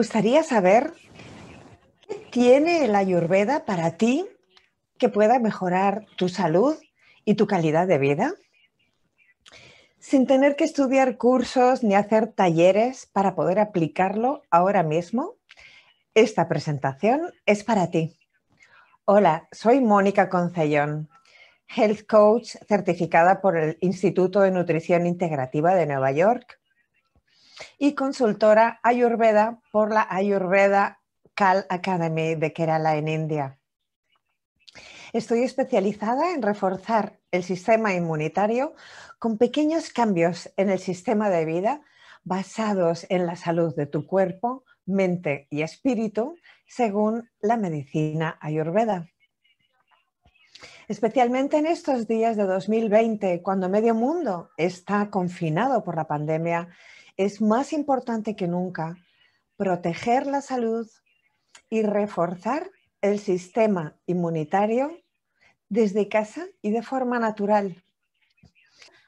gustaría saber qué tiene la Ayurveda para ti que pueda mejorar tu salud y tu calidad de vida sin tener que estudiar cursos ni hacer talleres para poder aplicarlo ahora mismo. Esta presentación es para ti. Hola, soy Mónica Concellón, Health Coach certificada por el Instituto de Nutrición Integrativa de Nueva York y consultora ayurveda por la Ayurveda Cal Academy de Kerala en India. Estoy especializada en reforzar el sistema inmunitario con pequeños cambios en el sistema de vida basados en la salud de tu cuerpo, mente y espíritu según la medicina ayurveda. Especialmente en estos días de 2020, cuando medio mundo está confinado por la pandemia es más importante que nunca proteger la salud y reforzar el sistema inmunitario desde casa y de forma natural.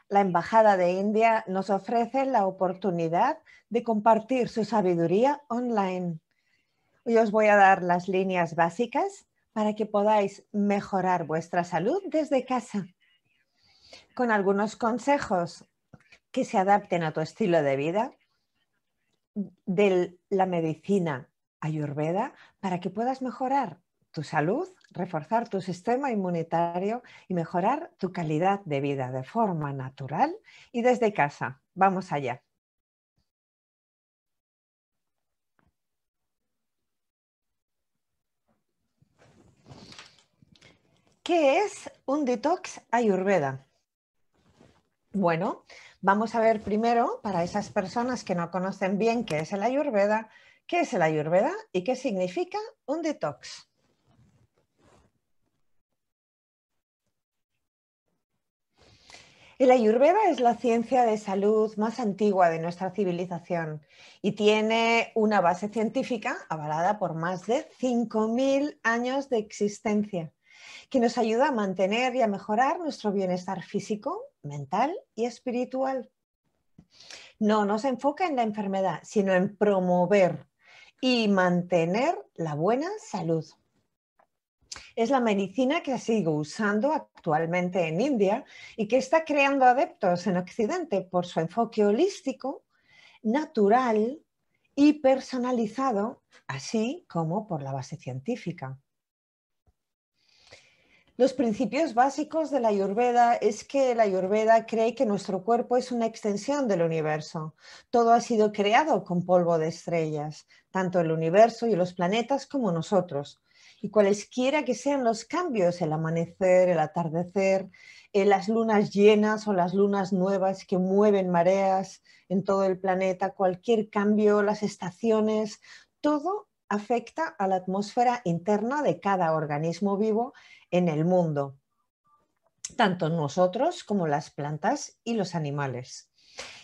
La Embajada de India nos ofrece la oportunidad de compartir su sabiduría online. Hoy os voy a dar las líneas básicas para que podáis mejorar vuestra salud desde casa, con algunos consejos que se adapten a tu estilo de vida de la medicina ayurveda para que puedas mejorar tu salud, reforzar tu sistema inmunitario y mejorar tu calidad de vida de forma natural y desde casa. Vamos allá. ¿Qué es un detox ayurveda? Bueno, Vamos a ver primero, para esas personas que no conocen bien qué es el ayurveda, qué es el ayurveda y qué significa un detox. El ayurveda es la ciencia de salud más antigua de nuestra civilización y tiene una base científica avalada por más de 5.000 años de existencia, que nos ayuda a mantener y a mejorar nuestro bienestar físico, mental y espiritual. No, nos se enfoca en la enfermedad, sino en promover y mantener la buena salud. Es la medicina que sigo usando actualmente en India y que está creando adeptos en Occidente por su enfoque holístico, natural y personalizado, así como por la base científica. Los principios básicos de la Ayurveda es que la Ayurveda cree que nuestro cuerpo es una extensión del universo. Todo ha sido creado con polvo de estrellas, tanto el universo y los planetas como nosotros. Y cualesquiera que sean los cambios, el amanecer, el atardecer, eh, las lunas llenas o las lunas nuevas que mueven mareas en todo el planeta, cualquier cambio, las estaciones, todo afecta a la atmósfera interna de cada organismo vivo en el mundo, tanto nosotros como las plantas y los animales.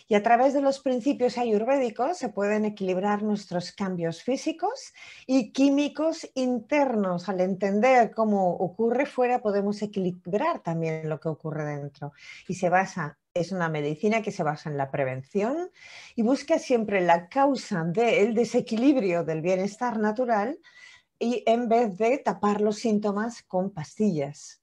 Y a través de los principios ayurvédicos se pueden equilibrar nuestros cambios físicos y químicos internos. Al entender cómo ocurre fuera, podemos equilibrar también lo que ocurre dentro. Y se basa es una medicina que se basa en la prevención y busca siempre la causa del desequilibrio del bienestar natural y en vez de tapar los síntomas con pastillas.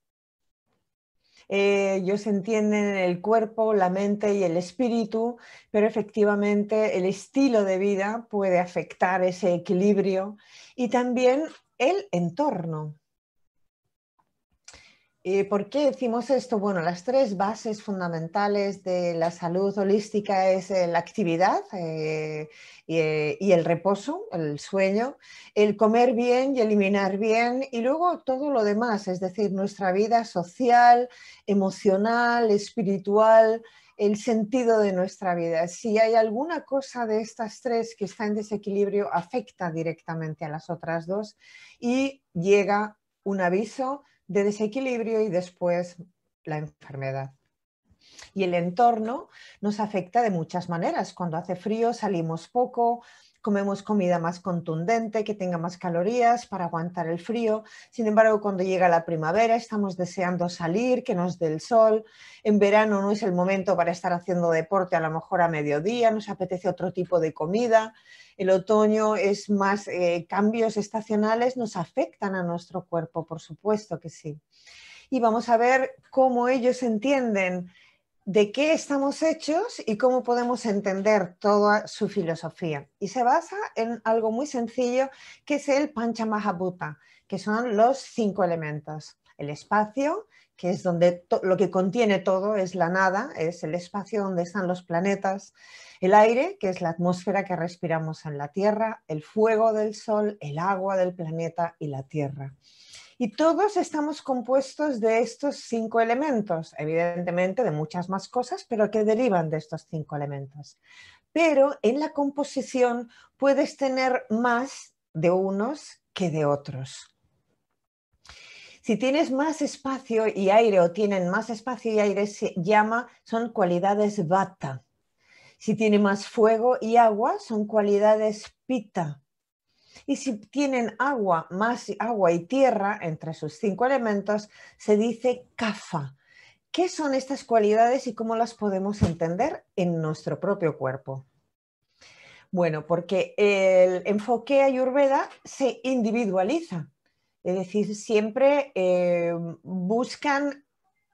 Eh, ellos entienden el cuerpo, la mente y el espíritu, pero efectivamente el estilo de vida puede afectar ese equilibrio y también el entorno. Eh, ¿Por qué decimos esto? Bueno, las tres bases fundamentales de la salud holística es eh, la actividad eh, y, el reposo, el sueño, el comer bien y eliminar bien y luego todo lo demás, es decir, nuestra vida social, emocional, espiritual el sentido de nuestra vida. Si hay alguna cosa de estas tres que está en desequilibrio, afecta directamente a las otras dos y llega un aviso de desequilibrio y después la enfermedad. Y el entorno nos afecta de muchas maneras. Cuando hace frío salimos poco, comemos comida más contundente, que tenga más calorías para aguantar el frío. Sin embargo, cuando llega la primavera estamos deseando salir, que nos dé el sol. En verano no es el momento para estar haciendo deporte, a lo mejor a mediodía, nos apetece otro tipo de comida. El otoño es más eh, cambios estacionales, nos afectan a nuestro cuerpo, por supuesto que sí. Y vamos a ver cómo ellos entienden de qué estamos hechos y cómo podemos entender toda su filosofía. Y se basa en algo muy sencillo que es el Panchamahabhuta, que son los cinco elementos. El espacio, que es donde lo que contiene todo es la nada, es el espacio donde están los planetas, el aire, que es la atmósfera que respiramos en la Tierra, el fuego del Sol, el agua del planeta y la Tierra. Y todos estamos compuestos de estos cinco elementos, evidentemente de muchas más cosas, pero que derivan de estos cinco elementos. Pero en la composición puedes tener más de unos que de otros. Si tienes más espacio y aire o tienen más espacio y aire, se llama, son cualidades vata. Si tiene más fuego y agua, son cualidades pita. Y si tienen agua, más agua y tierra entre sus cinco elementos, se dice kafa. ¿Qué son estas cualidades y cómo las podemos entender en nuestro propio cuerpo? Bueno, porque el enfoque ayurveda se individualiza, es decir, siempre em, buscan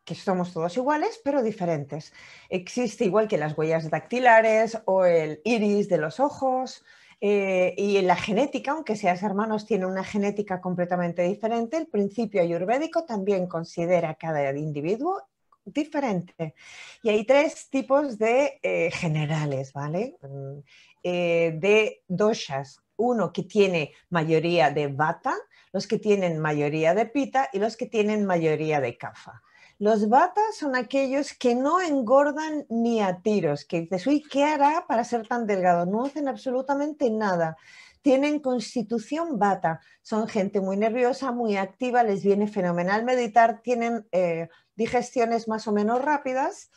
que somos todos iguales, pero diferentes. Existe igual que las huellas dactilares o el iris de los ojos, eh, y en la genética, aunque seas hermanos, tiene una genética completamente diferente, el principio ayurvédico también considera cada individuo diferente. Y hay tres tipos de eh, generales, ¿vale? Mm, eh, de doshas. Uno que tiene mayoría de vata, los que tienen mayoría de pita y los que tienen mayoría de kafa. Los batas son aquellos que no engordan ni a tiros, que dices, uy, ¿qué hará para ser tan delgado? No hacen absolutamente nada. Tienen constitución bata, son gente muy nerviosa, muy activa, les viene fenomenal meditar, tienen eh, digestiones más o menos rápidas,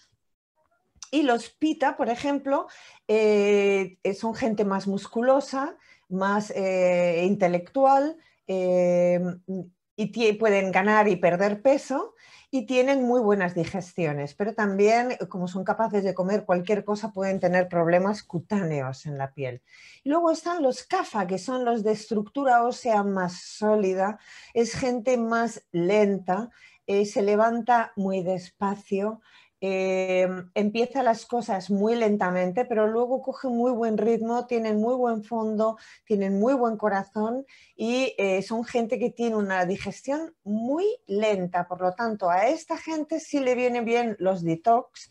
y los pita, por ejemplo, eh, son gente más musculosa, más eh, intelectual y pueden ganar y perder peso y tienen muy buenas digestiones, pero también, eh, como son capaces de comer cualquier cosa, pueden tener problemas cutáneos en la piel. Y luego están los CAFA, que son los de estructura ósea más sólida, es gente más lenta, eh, se levanta muy despacio, eh, empieza las cosas muy lentamente, pero luego coge muy buen ritmo, tienen muy buen fondo, tienen muy buen corazón y eh, son gente que tiene una digestión muy lenta. Por lo tanto, a esta gente sí le vienen bien los detox.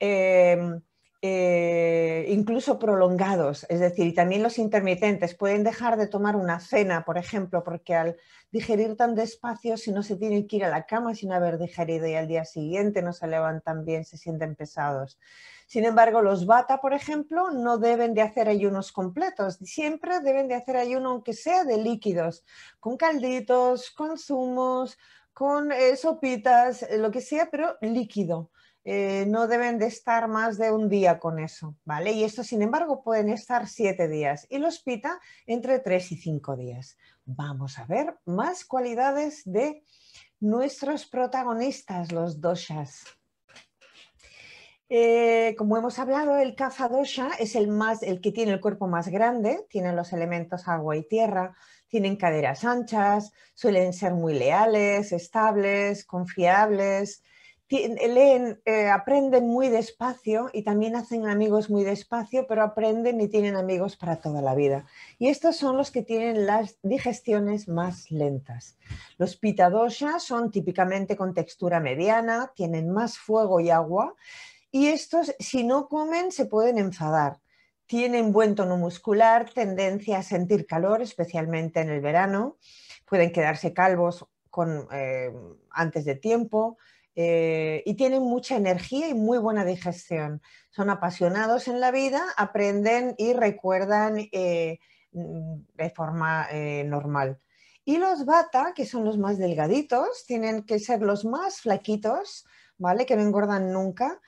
Eh, eh, incluso prolongados, es decir, y también los intermitentes pueden dejar de tomar una cena, por ejemplo, porque al digerir tan despacio, si no se tienen que ir a la cama sin haber digerido y al día siguiente no se levantan bien, se sienten pesados. Sin embargo, los bata, por ejemplo, no deben de hacer ayunos completos, siempre deben de hacer ayuno, aunque sea de líquidos, con calditos, con zumos, con eh, sopitas, eh, lo que sea, pero líquido eh, no deben de estar más de un día con eso, ¿vale? Y esto, sin embargo, pueden estar siete días y los pita entre tres y cinco días. Vamos a ver más cualidades de nuestros protagonistas, los doshas. Eh, como hemos hablado, el caza Dosha es el, más, el que tiene el cuerpo más grande, tiene los elementos agua y tierra, tienen caderas anchas, suelen ser muy leales, estables, confiables, leen, eh, aprenden muy despacio y también hacen amigos muy despacio, pero aprenden y tienen amigos para toda la vida. Y estos son los que tienen las digestiones más lentas. Los pitadosha son típicamente con textura mediana, tienen más fuego y agua y estos si no comen se pueden enfadar. Tienen buen tono muscular, tendencia a sentir calor, especialmente en el verano. Pueden quedarse calvos eh, antes de tiempo, eh, y tienen mucha energía y muy buena digestión. Son apasionados en la vida, aprenden y recuerdan eh, mm, de forma eh, normal. Y los bata, que son los más delgaditos, tienen que ser los más flaquitos, ¿vale? Que no engordan nunca.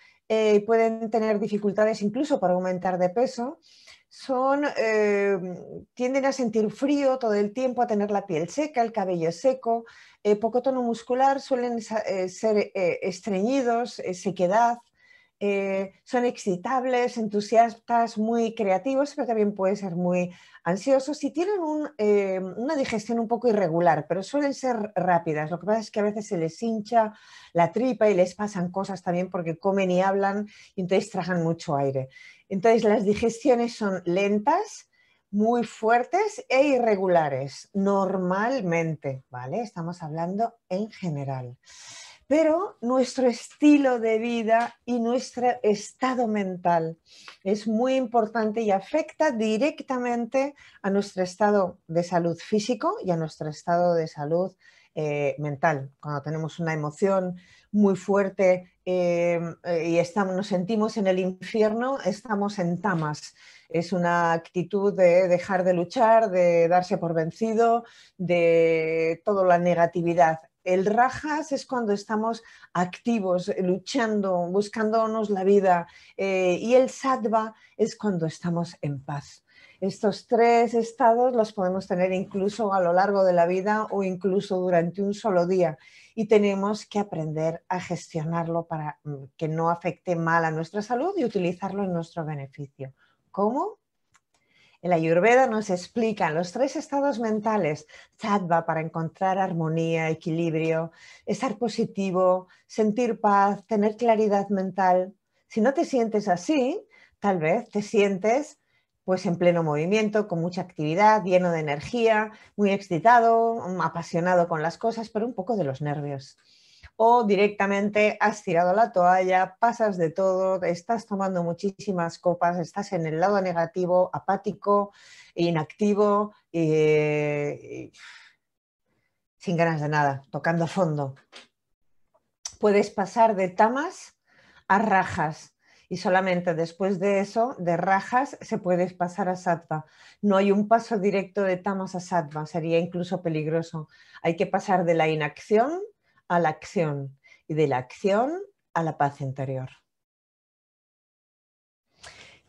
pueden tener dificultades incluso para aumentar de peso son, eh, tienden a sentir frío todo el tiempo, a tener la piel seca, el cabello seco, eh, poco tono muscular, suelen eh, ser estreñidos, sequedad, son excitables, entusiastas, muy creativos, pero también pueden ser muy ansiosos y tienen una digestión un poco irregular, pero suelen ser rápidas. Lo que pasa es que a veces se les hincha la tripa y les pasan cosas también porque comen y hablan y entonces trajan mucho aire entonces las digestiones son lentas, muy fuertes e irregulares, normalmente, ¿vale? Estamos hablando en general. Pero nuestro estilo de vida y nuestro estado mental es muy importante y afecta directamente a nuestro estado de salud físico y a nuestro estado de salud eh, mental. Cuando tenemos una emoción, muy fuerte eh, eh, y estamos, nos sentimos en el infierno, estamos en tamas. Es una actitud de dejar de luchar, de darse por vencido, de toda la negatividad. El rajas es cuando estamos activos, luchando, buscándonos la vida. Eh, y el sattva es cuando estamos en paz. Estos tres estados los podemos tener incluso a lo largo de la vida o incluso durante un solo día y tenemos que aprender a gestionarlo para mm, que no afecte mal a nuestra salud y utilizarlo en nuestro beneficio. ¿Cómo? En la Ayurveda nos explican los tres estados mentales, sattva para encontrar armonía, equilibrio, estar positivo, sentir paz, tener claridad mental. Si no te sientes así, tal vez te sientes pues en pleno movimiento, con mucha actividad, lleno de energía, muy excitado, mm, apasionado con las cosas, pero un poco de los nervios. O directamente has tirado la toalla, pasas de todo, estás tomando muchísimas copas, estás en el lado negativo, apático, inactivo, sin ganas de nada, tocando fondo. Puedes pasar de tamas a rajas, y solamente después de eso, de rajas, se puede pasar a sattva. No hay un paso directo de tamas a sattva, sería incluso peligroso. Hay que pasar de la inacción a la acción y de la acción a la paz interior.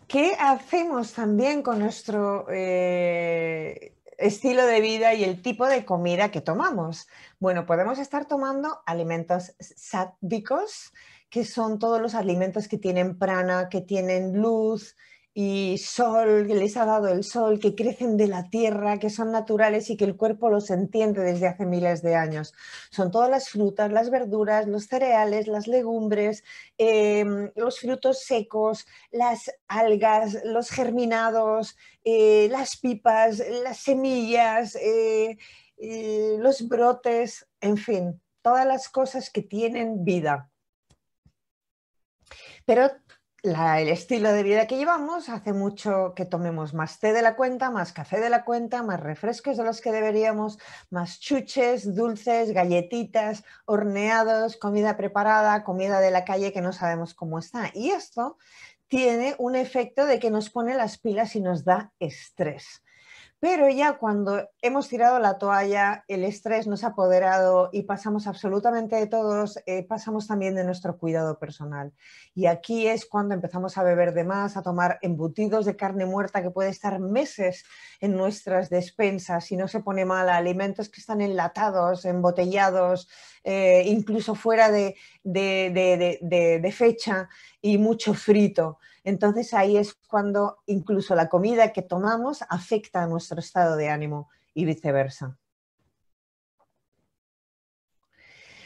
¿Qué hacemos también con nuestro eh, estilo de vida y el tipo de comida que tomamos? Bueno, podemos estar tomando alimentos sádicos, que son todos los alimentos que tienen prana, que tienen luz y sol, que les ha dado el sol, que crecen de la tierra, que son naturales y que el cuerpo los entiende desde hace miles de años. Son todas las frutas, las verduras, los cereales, las legumbres, em, los frutos secos, las algas, los germinados, eh, las pipas, las semillas, eh, eh, los brotes, en fin, todas las cosas que tienen vida. Pero el estilo de vida que llevamos hace mucho que tomemos más té de la cuenta, más café de la cuenta, más refrescos de los que deberíamos, más chuches, dulces, galletitas, horneados, comida preparada, comida de la calle que no sabemos cómo está. Y esto tiene un efecto de que nos pone las pilas y nos da estrés. Pero ya cuando hemos tirado la toalla, el estrés nos ha apoderado y pasamos absolutamente de todos, eh, pasamos también de nuestro cuidado personal. Y aquí es cuando empezamos a beber de más, a tomar embutidos de carne muerta que puede estar meses en nuestras despensas y no se pone mal, alimentos que están enlatados, embotellados, eh, incluso fuera de fecha y mucho frito. Entonces ahí es cuando incluso la comida que tomamos afecta a nuestro estado de ánimo y viceversa.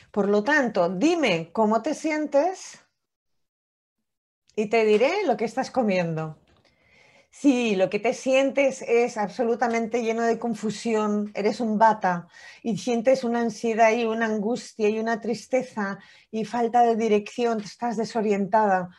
Por lo tanto, dime cómo te sientes y te diré lo que estás comiendo. Si lo que te sientes es absolutamente lleno de confusión, eres un bata y sientes una ansiedad y una angustia y una tristeza y falta de dirección, estás desorientada,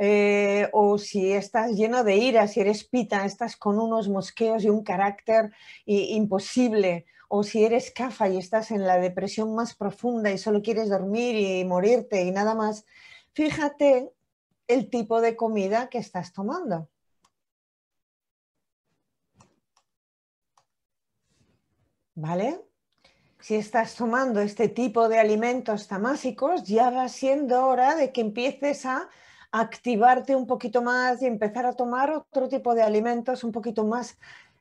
eh, o si estás lleno de ira, si eres pita, estás con unos mosqueos y un carácter imposible, o si eres cafa y estás en la depresión más profunda y solo quieres dormir y morirte y nada más, fíjate el tipo de comida que estás tomando. ¿Vale? si estás tomando este tipo de alimentos tamásicos, ya va siendo hora de que empieces a activarte un poquito más y empezar a tomar otro tipo de alimentos un poquito más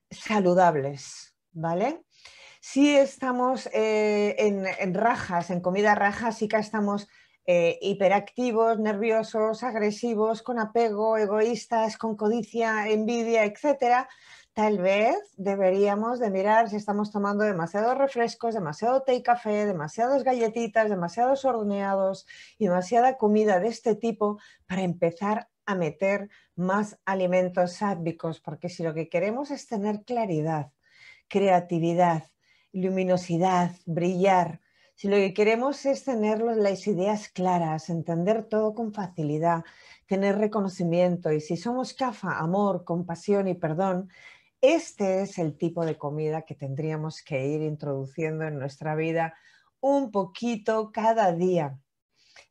saludables, ¿vale? Si estamos eh, en, rajas, en comida raja, si que estamos eh, hiperactivos, nerviosos, agresivos, con apego, egoístas, con codicia, envidia, etcétera tal vez deberíamos de mirar si estamos tomando demasiados refrescos, demasiado té y café, demasiadas galletitas, demasiados horneados y demasiada comida de este tipo para empezar a meter más alimentos sádvicos, porque si lo que queremos es tener claridad, creatividad, luminosidad, brillar, si lo que queremos es tener las ideas claras, entender todo con facilidad, tener reconocimiento y si somos cafa, amor, compasión y perdón, este es el tipo de comida que tendríamos que ir introduciendo en nuestra vida un poquito cada día.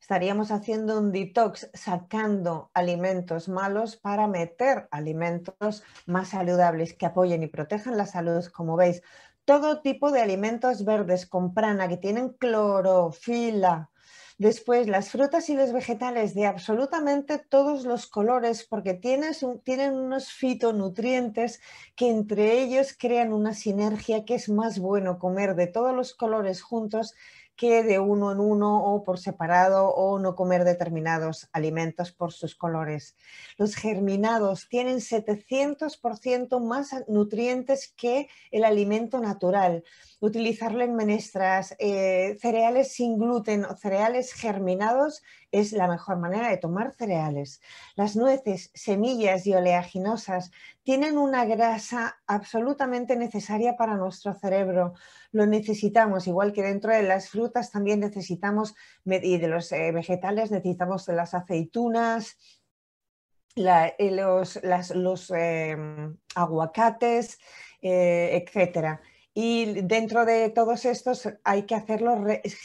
Estaríamos haciendo un detox, sacando alimentos malos para meter alimentos más saludables que apoyen y protejan la salud. Como veis, todo tipo de alimentos verdes con prana que tienen clorofila, Después, las frutas y los vegetales de absolutamente todos los colores porque tienen unos fitonutrientes que entre ellos crean una sinergia que es más bueno comer de todos los colores juntos que de uno en uno o por separado o no comer determinados alimentos por sus colores. Los germinados tienen 700% más nutrientes que el alimento natural. Utilizarlo en menestras, eh, cereales sin gluten o cereales germinados es la mejor manera de tomar cereales. Las nueces, semillas y oleaginosas tienen una grasa absolutamente necesaria para nuestro cerebro. Lo necesitamos, igual que dentro de las frutas también necesitamos, y de los eh, vegetales necesitamos de las aceitunas, eh, los, los em, aguacates, eh, etc. Y dentro de todos estos hay que hacerlo.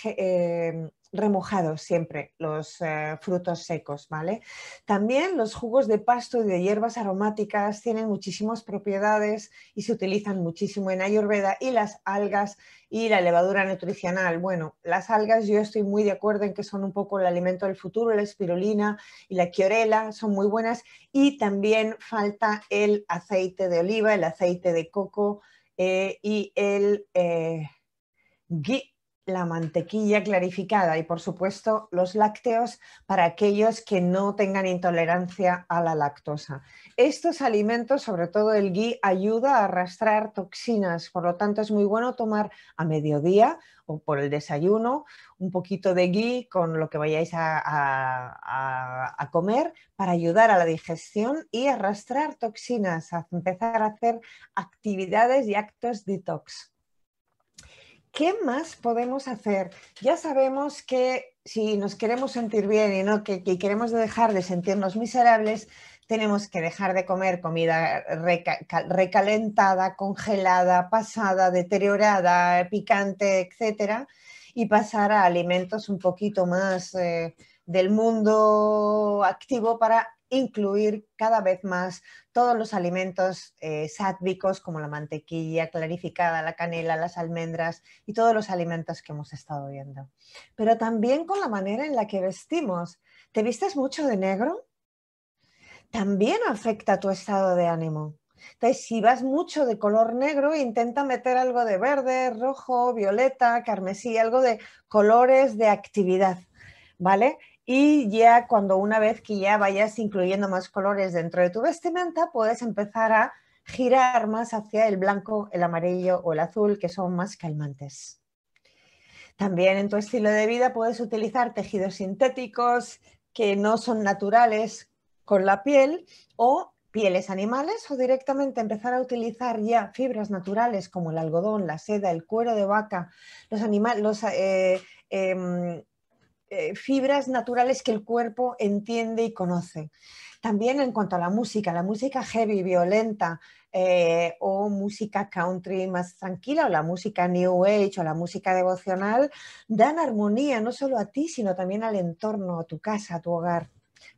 Em, remojados siempre los eh, frutos secos, ¿vale? También los jugos de pasto y de hierbas aromáticas tienen muchísimas propiedades y se utilizan muchísimo en Ayurveda y las algas y la levadura nutricional. Bueno, las algas yo estoy muy de acuerdo en que son un poco el alimento del futuro, la espirulina y la quiorela son muy buenas y también falta el aceite de oliva, el aceite de coco eh, y el eh, la mantequilla clarificada y por supuesto los lácteos para aquellos que no tengan intolerancia a la lactosa. Estos alimentos, sobre todo el ghee, ayuda a arrastrar toxinas, por lo tanto es muy bueno tomar a mediodía o por el desayuno un poquito de ghee con lo que vayáis a, a comer para ayudar a la digestión y arrastrar toxinas, a empezar a hacer actividades y actos detox. ¿qué más podemos hacer? Ya sabemos que si nos queremos sentir bien y no que, queremos dejar de sentirnos miserables, tenemos que dejar de comer comida recalentada, congelada, pasada, deteriorada, picante, etcétera, y pasar a alimentos un poquito más eh, del mundo activo para incluir cada vez más todos los alimentos eh, sádvicos como la mantequilla clarificada, la canela, las almendras y todos los alimentos que hemos estado viendo. Pero también con la manera en la que vestimos. ¿Te vistes mucho de negro? También afecta tu estado de ánimo. Entonces, si vas mucho de color negro, e intenta meter algo de verde, rojo, violeta, carmesí, algo de colores de actividad, ¿vale? Y ya cuando una vez que ya vayas incluyendo más colores dentro de tu vestimenta, puedes empezar a girar más hacia el blanco, el amarillo o el azul, que son más calmantes. También en tu estilo de vida puedes utilizar tejidos sintéticos que no son naturales con la piel o pieles animales o directamente empezar a utilizar ya fibras naturales como el algodón, la seda, el cuero de vaca, los, animales... los eh, em, eh, fibras naturales que el cuerpo entiende y conoce. También en cuanto a la música, la música heavy, violenta eh, o música country más tranquila o la música new age o la música devocional dan armonía no solo a ti, sino también al entorno, a tu casa, a tu hogar.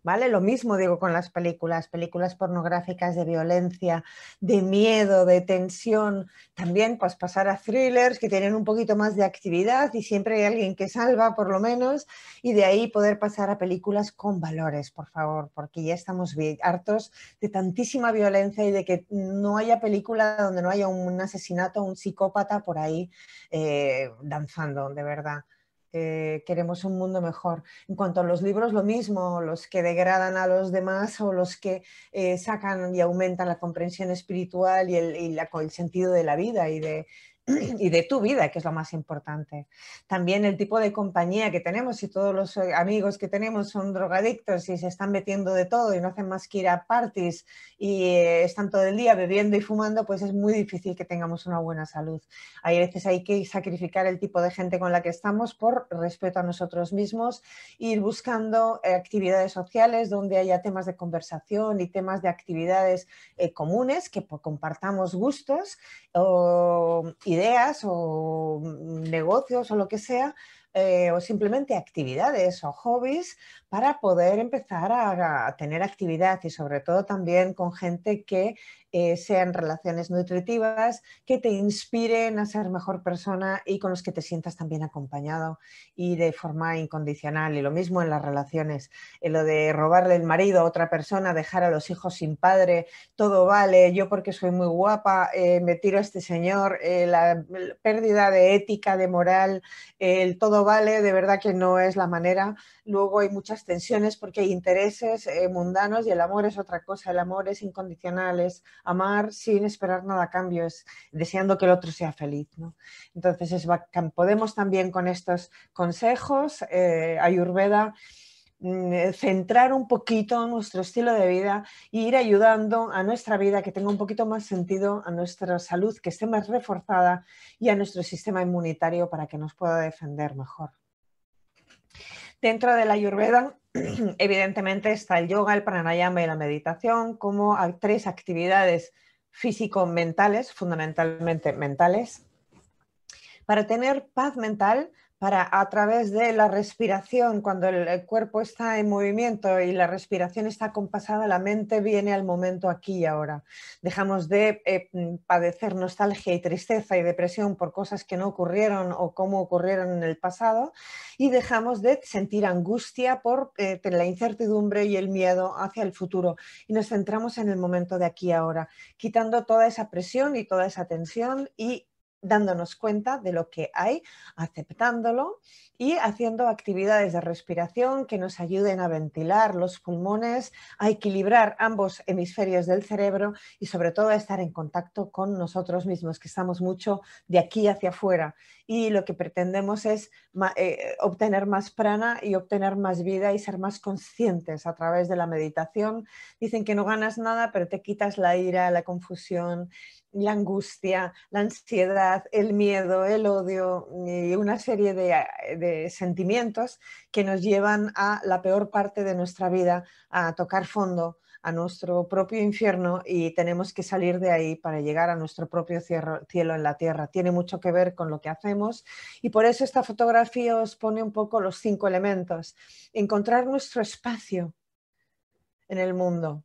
¿vale? Lo mismo digo con las películas, películas pornográficas de violencia, de miedo, de tensión, también pues, pasar a thrillers que tienen un poquito más de actividad y siempre hay alguien que salva por lo menos y de ahí poder pasar a películas con valores, por favor, porque ya estamos hartos de tantísima violencia y de que no haya película donde no haya un asesinato, un psicópata por ahí eh, danzando, de verdad. Eh, queremos un mundo mejor. En cuanto a los libros, lo mismo, los que degradan a los demás o los que eh, sacan y aumentan la comprensión espiritual y, el sentido de la vida y de, y de tu vida, que es lo más importante. También el tipo de compañía que tenemos, si todos los eh, amigos que tenemos son drogadictos y se están metiendo de todo y no hacen más que ir a parties y eh, están todo el día bebiendo y fumando, pues es muy difícil que tengamos una buena salud. Hay veces hay que sacrificar el tipo de gente con la que estamos por respeto a nosotros mismos, ir buscando eh, actividades sociales donde haya temas de conversación y temas de actividades comunes que compartamos gustos y ideas o negocios o lo que sea, eh, o simplemente actividades o hobbies para poder empezar a, tener actividad y sobre todo también con gente que eh, sean relaciones nutritivas, que te inspiren a ser mejor persona y con los que te sientas también acompañado y de forma incondicional. Y lo mismo en las relaciones, en lo de robarle el marido a otra persona, dejar a los hijos sin padre, todo vale, yo porque soy muy guapa, eh, me tiro a este señor, la, eh, la pérdida de ética, de moral, el todo vale, de verdad que no es la manera. Luego hay muchas tensiones porque hay intereses eh, mundanos y el amor es otra cosa, el amor es incondicional, es amar sin esperar nada a cambio, es deseando que el otro sea feliz. Entonces podemos también con estos consejos, eh, Ayurveda, mm, eh, centrar un poquito nuestro estilo de vida e ir ayudando a nuestra vida que tenga un poquito más sentido, a nuestra salud que esté más reforzada y a nuestro sistema inmunitario para que nos pueda defender mejor. Dentro de la Ayurveda, evidentemente, está el yoga, el pranayama y la meditación como tres actividades físico-mentales, fundamentalmente mentales. Para tener paz mental, para a través de la respiración, cuando el cuerpo está en movimiento y la respiración está compasada, la mente viene al momento aquí y ahora. Dejamos de eh, padecer nostalgia y tristeza y depresión por cosas que no ocurrieron o cómo ocurrieron en el pasado y dejamos de sentir angustia por eh, la incertidumbre y el miedo hacia el futuro y nos centramos en el momento de aquí y ahora, quitando toda esa presión y toda esa tensión y dándonos cuenta de lo que hay, aceptándolo y haciendo actividades de respiración que nos ayuden a ventilar los pulmones, a equilibrar ambos hemisferios del cerebro y sobre todo a estar en contacto con nosotros mismos, que estamos mucho de aquí hacia afuera. Y lo que pretendemos es eh, obtener más prana y obtener más vida y ser más conscientes a través de la meditación. Dicen que no ganas nada, pero te quitas la ira, la confusión la angustia, la ansiedad, el miedo, el odio y una serie de, sentimientos que nos llevan a la peor parte de nuestra vida, a tocar fondo, a nuestro propio infierno y tenemos que salir de ahí para llegar a nuestro propio cielo en la tierra. Tiene mucho que ver con lo que hacemos y por eso esta fotografía os pone un poco los cinco elementos. Encontrar nuestro espacio en el mundo,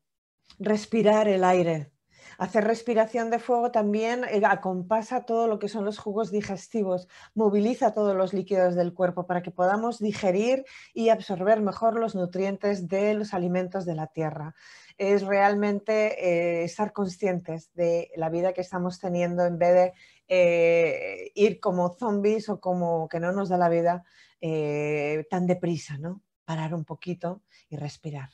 respirar el aire Hacer respiración de fuego también eh, acompasa todo lo que son los jugos digestivos, moviliza todos los líquidos del cuerpo para que podamos digerir y absorber mejor los nutrientes de los alimentos de la tierra es realmente eh, estar conscientes de la vida que estamos teniendo en vez de eh, ir como zombies o como que no nos da la vida tan deprisa, ¿no? Parar un poquito y respirar.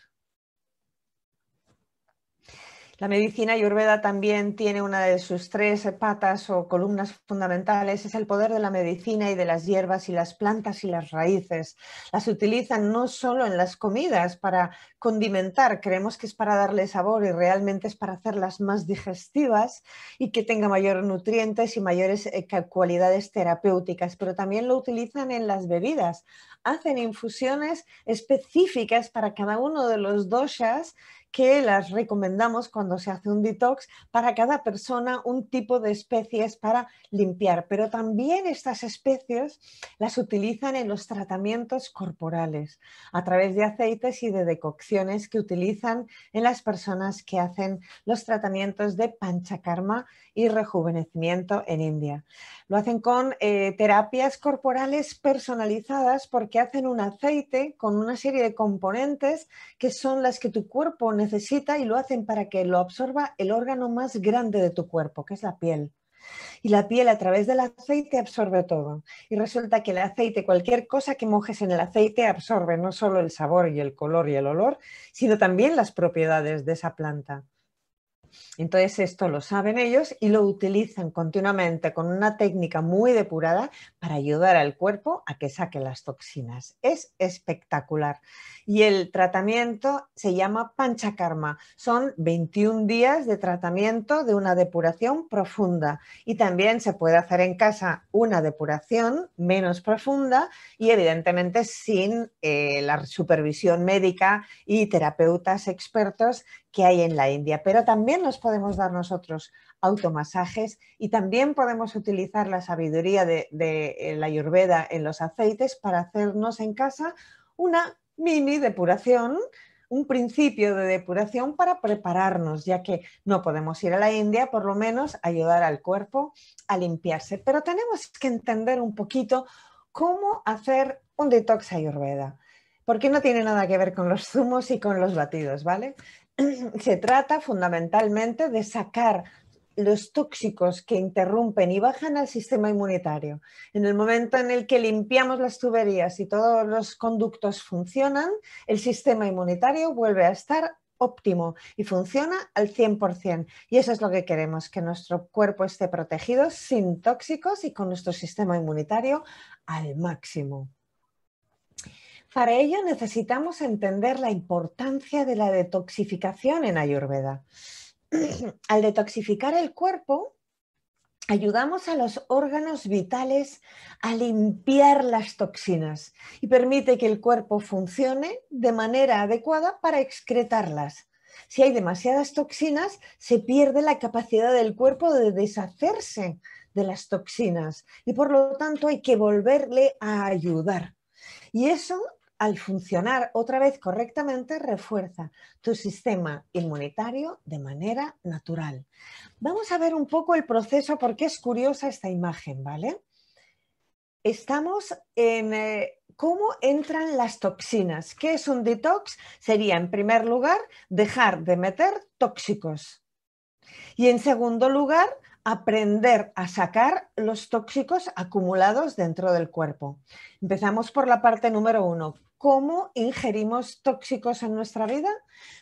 La medicina ayurveda también tiene una de sus tres patas o columnas fundamentales, es el poder de la medicina y de las hierbas y las plantas y las raíces. Las utilizan no solo en las comidas para condimentar, creemos que es para darle sabor y realmente es para hacerlas más digestivas y que tenga mayores nutrientes y mayores eh, cualidades terapéuticas, pero también lo utilizan en las bebidas. Hacen infusiones específicas para cada uno de los doshas que las recomendamos cuando se hace un detox para cada persona un tipo de especies para limpiar, pero también estas especies las utilizan en los tratamientos corporales a través de aceites y de decocciones que utilizan en las personas que hacen los tratamientos de panchakarma y rejuvenecimiento en India. Lo hacen con eh, terapias corporales personalizadas porque hacen un aceite con una serie de componentes que son las que tu cuerpo necesita necesita y lo hacen para que lo absorba el órgano más grande de tu cuerpo, que es la piel. Y la piel a través del aceite absorbe todo. Y resulta que el aceite, cualquier cosa que mojes en el aceite, absorbe no solo el sabor y el color y el olor, sino también las propiedades de esa planta. Entonces esto lo saben ellos y lo utilizan continuamente con una técnica muy depurada para ayudar al cuerpo a que saque las toxinas. Es espectacular. Y el tratamiento se llama panchakarma. Son 21 días de tratamiento de una depuración profunda. Y también se puede hacer en casa una depuración menos profunda y evidentemente sin eh, la supervisión médica y terapeutas expertos que hay en la India. Pero también los podemos dar nosotros automasajes y también podemos utilizar la sabiduría de, de eh, la ayurveda en los aceites para hacernos en casa una mini depuración un principio de depuración para prepararnos, ya que no podemos ir a la India, por lo menos ayudar al cuerpo a limpiarse. Pero tenemos que entender un poquito cómo hacer un detox ayurveda, porque no tiene nada que ver con los zumos y con los batidos, ¿vale? se trata fundamentalmente de sacar los tóxicos que interrumpen y bajan al sistema inmunitario. En el momento en el que limpiamos las tuberías y todos los conductos funcionan, el sistema inmunitario vuelve a estar óptimo y funciona al 100%. Y eso es lo que queremos, que nuestro cuerpo esté protegido sin tóxicos y con nuestro sistema inmunitario al máximo. Para ello necesitamos entender la importancia de la detoxificación en Ayurveda. Al detoxificar el cuerpo, ayudamos a los órganos vitales a limpiar las toxinas y permite que el cuerpo funcione de manera adecuada para excretarlas. Si hay demasiadas toxinas, se pierde la capacidad del cuerpo de deshacerse de las toxinas y por lo tanto hay que volverle a ayudar. Y eso al funcionar otra vez correctamente, refuerza tu sistema inmunitario de manera natural. Vamos a ver un poco el proceso porque es curiosa esta imagen, ¿vale? Estamos en eh, cómo entran las toxinas. ¿Qué es un detox? Sería, en primer lugar, dejar de meter tóxicos. Y en segundo lugar, aprender a sacar los tóxicos acumulados dentro del cuerpo. Empezamos por la parte número uno. ¿Cómo ingerimos tóxicos en nuestra vida?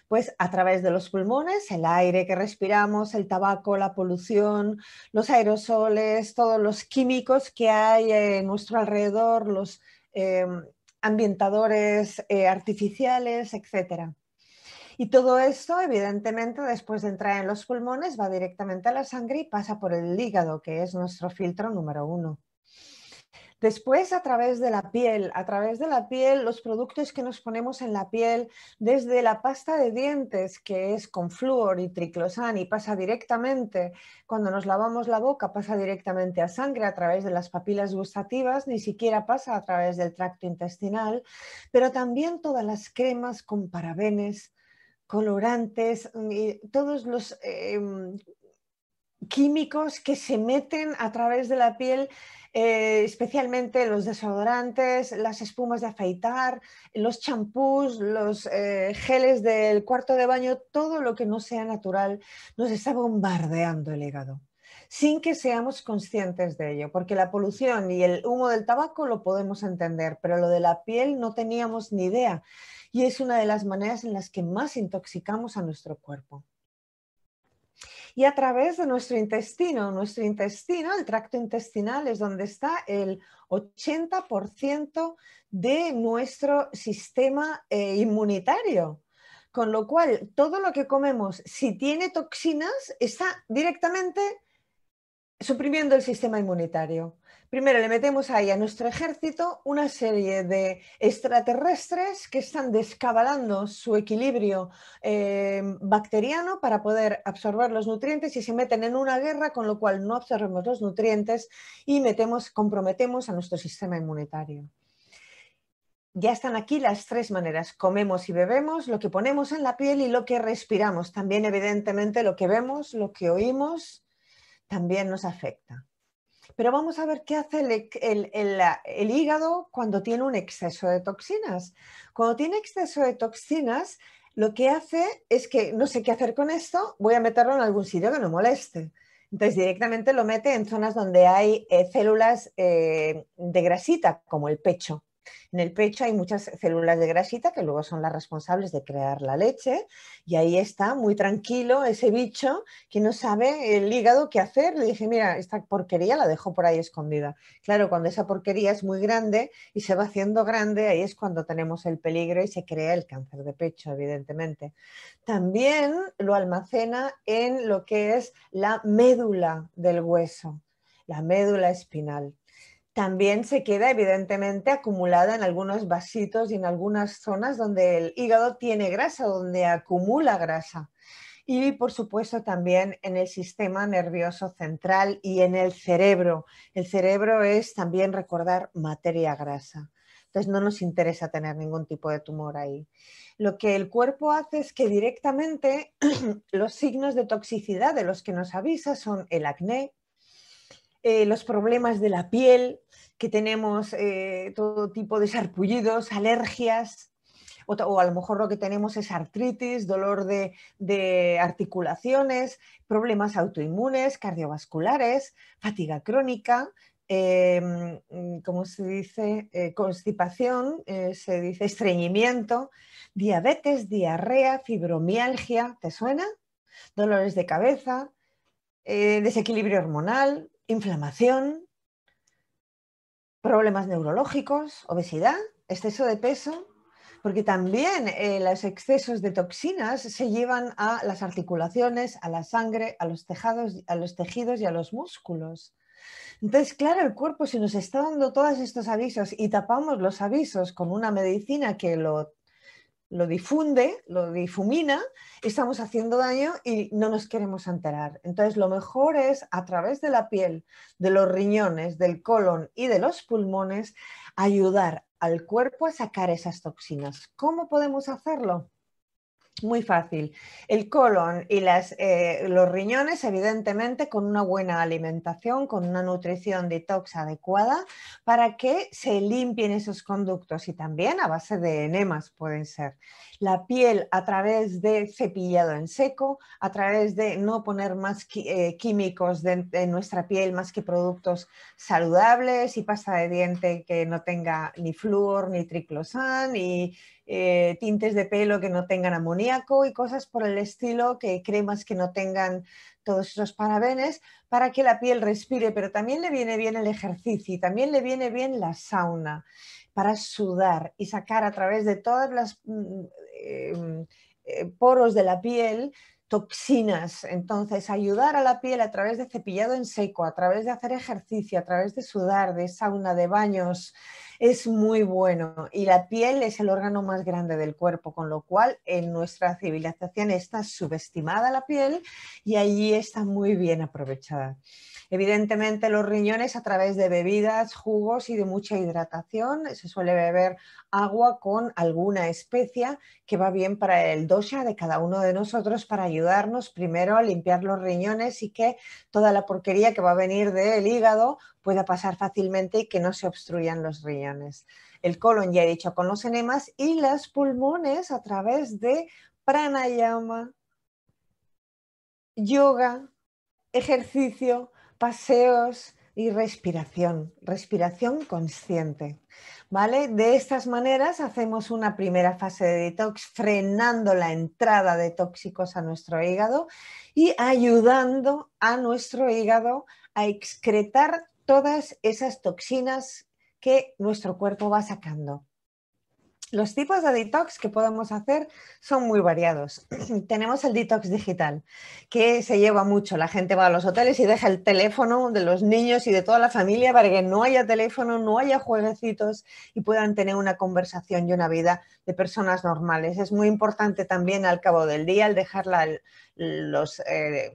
Pues a través de los pulmones, el aire que respiramos, el tabaco, la polución, los aerosoles, todos los químicos que hay en nuestro alrededor, los eh, ambientadores eh, artificiales, etcétera. Y todo esto, evidentemente, después de entrar en los pulmones, va directamente a la sangre y pasa por el hígado, que es nuestro filtro número uno. Después, a través de la piel, a través de la piel, los productos que nos ponemos en la piel, desde la pasta de dientes, que es con flúor y triclosan, y pasa directamente, cuando nos lavamos la boca, pasa directamente a sangre a través de las papilas gustativas, ni siquiera pasa a través del tracto intestinal, pero también todas las cremas con parabenes, colorantes, mm, todos los em, químicos que se meten a través de la piel, eh, especialmente los desodorantes, las espumas de afeitar, los champús, los eh, geles del cuarto de baño, todo lo que no sea natural nos está bombardeando el hígado sin que seamos conscientes de ello, porque la polución y el humo del tabaco lo podemos entender, pero lo de la piel no teníamos ni idea y es una de las maneras en las que más intoxicamos a nuestro cuerpo. Y a través de nuestro intestino, nuestro intestino, el tracto intestinal es donde está el 80% de nuestro sistema eh, inmunitario. Con lo cual, todo lo que comemos, si tiene toxinas, está directamente suprimiendo el sistema inmunitario. Primero le metemos ahí a nuestro ejército una serie de extraterrestres que están descabalando su equilibrio eh, bacteriano para poder absorber los nutrientes y se meten en una guerra, con lo cual no absorbemos los nutrientes y comprometemos a nuestro sistema inmunitario. Ya están aquí las tres maneras, comemos y bebemos, lo que ponemos en la piel y lo que respiramos. También evidentemente lo que vemos, lo que oímos, también nos afecta. Pero vamos a ver qué hace el, hígado cuando tiene un exceso de toxinas. Cuando tiene exceso de toxinas, lo que hace es que no sé qué hacer con esto, voy a meterlo en algún sitio que no moleste. Entonces directamente lo mete en zonas donde hay eh, células eh, de grasita, como el pecho. En el pecho hay muchas células de grasita que luego son las responsables de crear la leche y ahí está muy tranquilo ese bicho que no sabe el hígado qué hacer. Le dije, mira, esta porquería la dejo por ahí escondida. Claro, cuando esa porquería es muy grande y se va haciendo grande, ahí es cuando tenemos el peligro y se crea el cáncer de pecho, evidentemente. También lo almacena en lo que es la médula del hueso, la médula espinal también se queda evidentemente acumulada en algunos vasitos y en algunas zonas donde el hígado tiene grasa, donde acumula grasa. Y por supuesto también en el sistema nervioso central y en el cerebro. El cerebro es también recordar materia grasa. Entonces no nos interesa tener ningún tipo de tumor ahí. Lo que el cuerpo hace es que directamente los signos de toxicidad de los que nos avisa son el acné, eh, los problemas de la piel, que tenemos eh, todo tipo de sarpullidos, alergias, o, a lo mejor lo que tenemos es artritis, dolor de, articulaciones, problemas autoinmunes, cardiovasculares, fatiga crónica, em, como se dice, eh, constipación, se dice estreñimiento, diabetes, diarrea, fibromialgia, ¿te suena? Dolores de cabeza, desequilibrio hormonal, inflamación, problemas neurológicos, obesidad, exceso de peso, porque también eh, los excesos de toxinas se llevan a las articulaciones, a la sangre, a los, a los tejidos y a los músculos. Entonces, claro, el cuerpo si nos está dando todos estos avisos y tapamos los avisos con una medicina que lo lo difunde, lo difumina, estamos haciendo daño y no nos queremos enterar. Entonces, lo mejor es a través de la piel, de los riñones, del colon y de los pulmones, ayudar al cuerpo a sacar esas toxinas. ¿Cómo podemos hacerlo? Muy fácil. El colon y las, eh, los riñones, evidentemente, con una buena alimentación, con una nutrición detox adecuada, para que se limpien esos conductos y también a base de enemas pueden ser. La piel a través de cepillado en seco, a través de no poner más eh, químicos en nuestra piel más que productos saludables y pasta de diente que no tenga ni flúor ni triclosan y eh, tintes de pelo que no tengan amoníaco y cosas por el estilo, que cremas que no tengan todos esos parabenes para que la piel respire, pero también le viene bien el ejercicio y también le viene bien la sauna para sudar y sacar a través de todas las mm, mm, eh, mm, eh, poros de la piel toxinas. Entonces, ayudar a la piel a través de cepillado en seco, a través de hacer ejercicio, a través de sudar, de sauna, de baños, es muy bueno. Y la piel es el órgano más grande del cuerpo, con lo cual en nuestra civilización está subestimada la piel y allí está muy bien aprovechada. Evidentemente los riñones a través de bebidas, jugos y de mucha hidratación. Se suele beber agua con alguna especia que va bien para el dosha de cada uno de nosotros para ayudarnos primero a limpiar los riñones y que toda la porquería que va a venir del hígado pueda pasar fácilmente y que no se obstruyan los riñones. El colon, ya he dicho, con los enemas y los pulmones a través de pranayama, yoga, ejercicio, paseos y respiración, respiración consciente. ¿Vale? De estas maneras hacemos una primera fase de detox frenando la entrada de tóxicos a nuestro hígado y ayudando a nuestro hígado a excretar todas esas toxinas que nuestro cuerpo va sacando. Los tipos de detox que podemos hacer son muy variados. Tenemos el detox digital, que se lleva mucho. La gente va a los hoteles y deja el teléfono de los niños y de toda la familia para que no haya teléfono, no haya jueguecitos y puedan tener una conversación y una vida de personas normales. Es muy importante también al cabo del día al dejar los... Eh,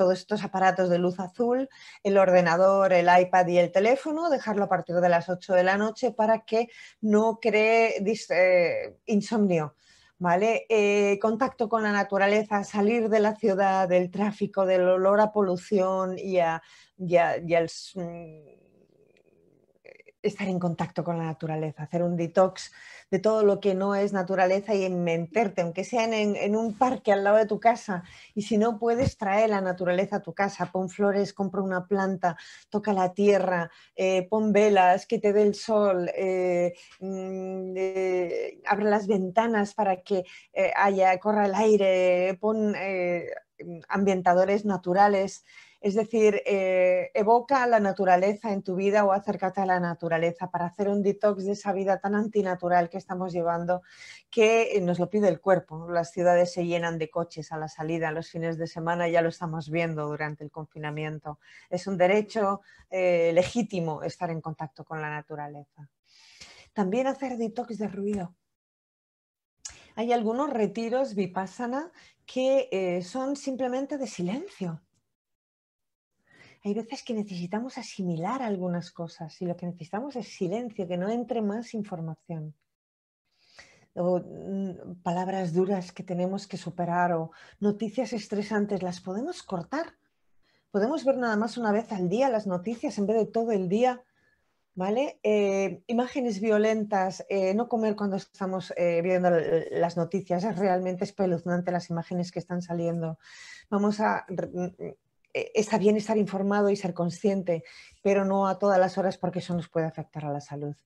todos estos aparatos de luz azul, el ordenador, el iPad y el teléfono, dejarlo a partir de las 8 de la noche para que no cree eh, insomnio. ¿Vale? Eh, contacto con la naturaleza, salir de la ciudad, del tráfico, del olor a polución y, a, y mm, estar en contacto con la naturaleza, hacer un detox de todo lo que no es naturaleza y meterte, aunque sea en, un parque al lado de tu casa. Y si no puedes, traer la naturaleza a tu casa, pon flores, compra una planta, toca la tierra, eh, pon velas, que te dé el sol, eh, mm, eh, abre las ventanas para que haya, corra el aire, pon mm, ambientadores naturales. Es decir, eh, evoca la naturaleza en tu vida o acércate a la naturaleza para hacer un detox de esa vida tan antinatural que estamos llevando, que eh, nos lo pide el cuerpo. Las ciudades se llenan de coches a la salida los fines de semana, ya lo estamos viendo durante el confinamiento. Es un derecho eh, legítimo estar en contacto con la naturaleza. También hacer detox de ruido. Hay algunos retiros vipassana que son simplemente de silencio hay veces que necesitamos asimilar algunas cosas y lo que necesitamos es silencio, que no entre más información. O mm, palabras duras que tenemos que superar o noticias estresantes, las podemos cortar. Podemos ver nada más una vez al día las noticias en vez de todo el día. ¿Vale? Eh, imágenes violentas, eh, no comer cuando estamos eh, viendo las noticias, es realmente espeluznante las imágenes que están saliendo. Vamos a mm, eh, está bien estar informado y ser consciente, pero no a todas las horas porque eso nos puede afectar a la salud.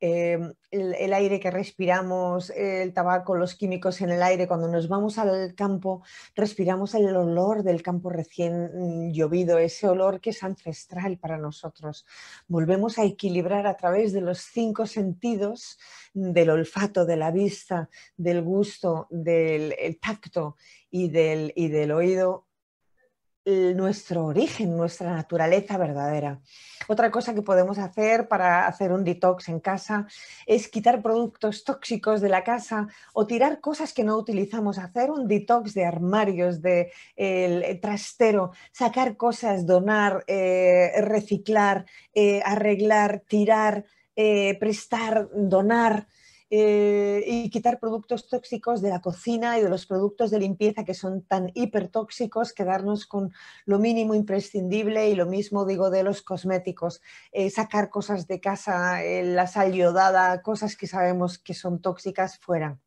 Em, el, aire que respiramos, el tabaco, los químicos en el aire, cuando nos vamos al campo, respiramos el olor del campo recién llovido, ese olor que es ancestral para nosotros. Volvemos a equilibrar a través de los cinco sentidos, del olfato, de la vista, del gusto, del tacto y del, y del oído nuestro origen, nuestra naturaleza verdadera. Otra cosa que podemos hacer para hacer un detox en casa es quitar productos tóxicos de la casa o tirar cosas que no utilizamos, hacer un detox de armarios, de el trastero, sacar cosas, donar, eh, reciclar, eh, arreglar, tirar, eh, prestar, donar. Eh, y quitar productos tóxicos de la cocina y de los productos de limpieza que son tan hipertóxicos, quedarnos con lo mínimo imprescindible y lo mismo digo de los cosméticos, eh, sacar cosas de casa, eh, la sal yodada, cosas que sabemos que son tóxicas fuera.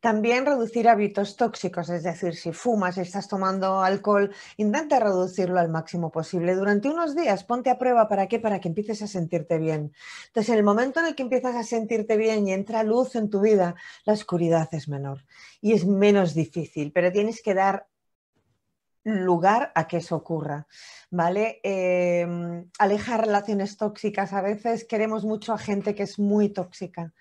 También reducir hábitos tóxicos, es decir, si fumas, estás tomando alcohol, intenta reducirlo al máximo posible. Durante unos días ponte a prueba, ¿para qué? Para que empieces a sentirte bien. Entonces, en el momento en el que empiezas a sentirte bien y entra luz en tu vida, la oscuridad es menor y es menos difícil, pero tienes que dar lugar a que eso ocurra, ¿vale? Em, alejar relaciones tóxicas. A veces queremos mucho a gente que es muy tóxica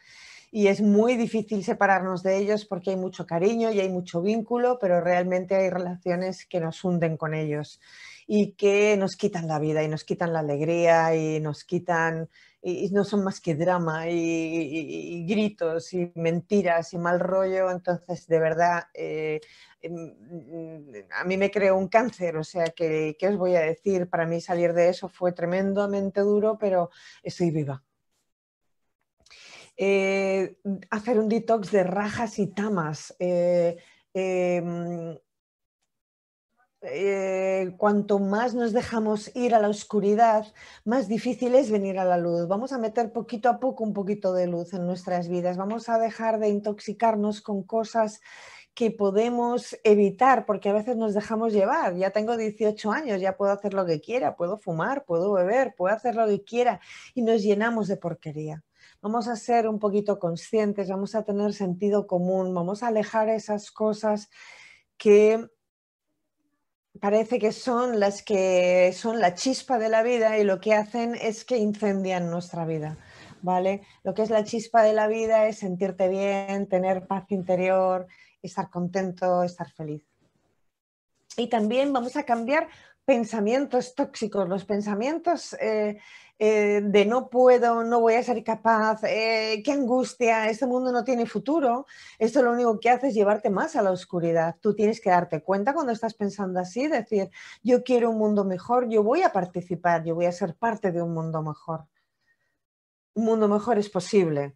y es muy difícil separarnos de ellos porque hay mucho cariño y hay mucho vínculo, pero realmente hay relaciones que nos hunden con ellos y que nos quitan la vida y nos quitan la alegría y nos quitan y no son más que drama y, gritos y mentiras y mal rollo, entonces de verdad eh, em, a mí me creó un cáncer, o sea que, ¿qué os voy a decir? Para mí salir de eso fue tremendamente duro, pero estoy viva eh, hacer un detox de rajas y tamas, eh, em, eh, cuanto más nos dejamos ir a la oscuridad, más difícil es venir a la luz. Vamos a meter poquito a poco un poquito de luz en nuestras vidas. Vamos a dejar de intoxicarnos con cosas que podemos evitar, porque a veces nos dejamos llevar. Ya tengo 18 años, ya puedo hacer lo que quiera, puedo fumar, puedo beber, puedo hacer lo que quiera y nos llenamos de porquería vamos a ser un poquito conscientes, vamos a tener sentido común, vamos a alejar esas cosas que parece que son las que son la chispa de la vida y lo que hacen es que incendian nuestra vida. ¿Vale? Lo que es la chispa de la vida es sentirte bien, tener paz interior, estar contento, estar feliz. Y también vamos a cambiar pensamientos tóxicos. Los pensamientos eh, eh, de no puedo, no voy a ser capaz, eh, qué angustia, este mundo no tiene futuro, esto lo único que hace es llevarte más a la oscuridad. Tú tienes que darte cuenta cuando estás pensando así, decir, yo quiero un mundo mejor, yo voy a participar, yo voy a ser parte de un mundo mejor. Un mundo mejor es posible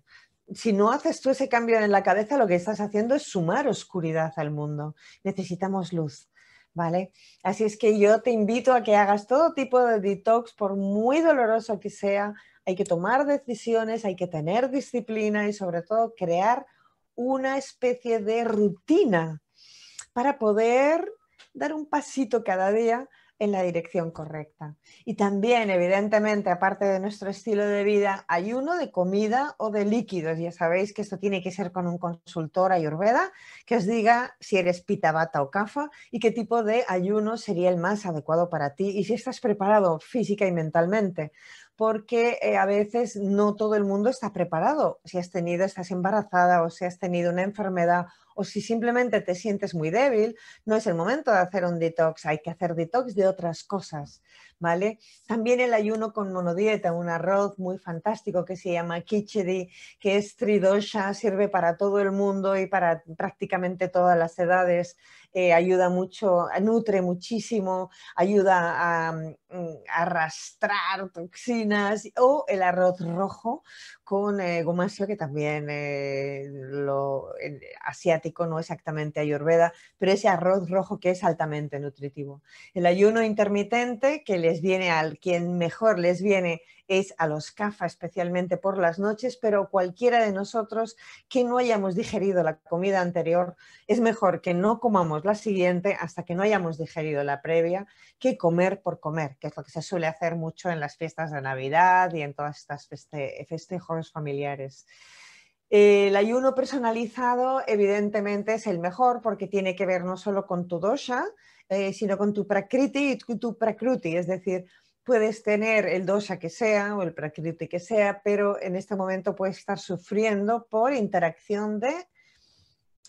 si no haces tú ese cambio en la cabeza, lo que estás haciendo es sumar oscuridad al mundo. Necesitamos luz. ¿vale? Así es que yo te invito a que hagas todo tipo de detox, por muy doloroso que sea, hay que tomar decisiones, hay que tener disciplina y sobre todo crear una especie de rutina para poder dar un pasito cada día en la dirección correcta. Y también, evidentemente, aparte de nuestro estilo de vida, ayuno de comida o de líquidos. Ya sabéis que esto tiene que ser con un consultor ayurveda que os diga si eres pita, o kafa y qué tipo de ayuno sería el más adecuado para ti y si estás preparado física y mentalmente porque eh, a veces no todo el mundo está preparado. Si has tenido, estás embarazada o si has tenido una enfermedad o si simplemente te sientes muy débil, no es el momento de hacer un detox, hay que hacer detox de otras cosas, ¿vale? También el ayuno con monodieta, un arroz muy fantástico que se llama kichedi, que es tridosha, sirve para todo el mundo y para prácticamente todas las edades. Eh, ayuda mucho, nutre muchísimo, ayuda a, mm, mm, arrastrar toxinas o el arroz rojo con eh, gomaso, que también eh, lo asiático, no exactamente ayurveda, pero ese arroz rojo que es altamente nutritivo. El ayuno intermitente, que les viene al quien mejor les viene es a los CAFA, especialmente por las noches, pero cualquiera de nosotros que no hayamos digerido la comida anterior, es mejor que no comamos la siguiente hasta que no hayamos digerido la previa, que comer por comer, que es lo que se suele hacer mucho en las fiestas de Navidad y en todas estas festejos familiares. Eh, el ayuno personalizado evidentemente es el mejor porque tiene que ver no solo con tu dosha, eh, sino con tu prakriti y tu prakruti, es decir, puedes tener el dosa que sea o el prakriti que sea, pero en este momento puedes estar sufriendo por interacción de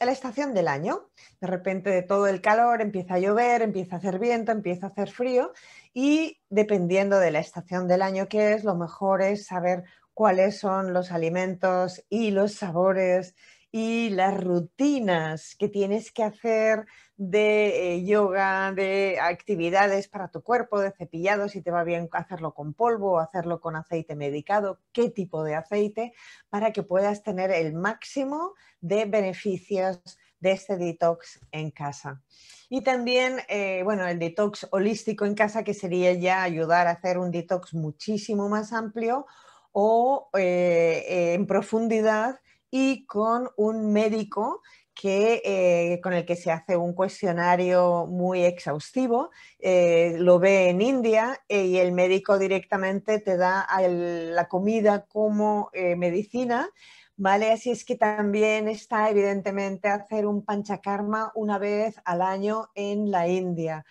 la estación del año. De repente de todo el calor empieza a llover, empieza a hacer viento, empieza a hacer frío y dependiendo de la estación del año que es, lo mejor es saber cuáles son los alimentos y los sabores y las rutinas que tienes que hacer de eh, yoga, de actividades para tu cuerpo, de cepillado, si te va bien hacerlo con polvo o hacerlo con aceite medicado, qué tipo de aceite, para que puedas tener el máximo de beneficios de este detox en casa. Y también, eh, bueno, el detox holístico en casa, que sería ya ayudar a hacer un detox muchísimo más amplio o eh, en profundidad y con un médico que, eh, con el que se hace un cuestionario muy exhaustivo, eh, lo ve en India eh, y el médico directamente te da la comida como medicina, ¿vale? Así es que también está evidentemente hacer un panchakarma una vez al año en la India.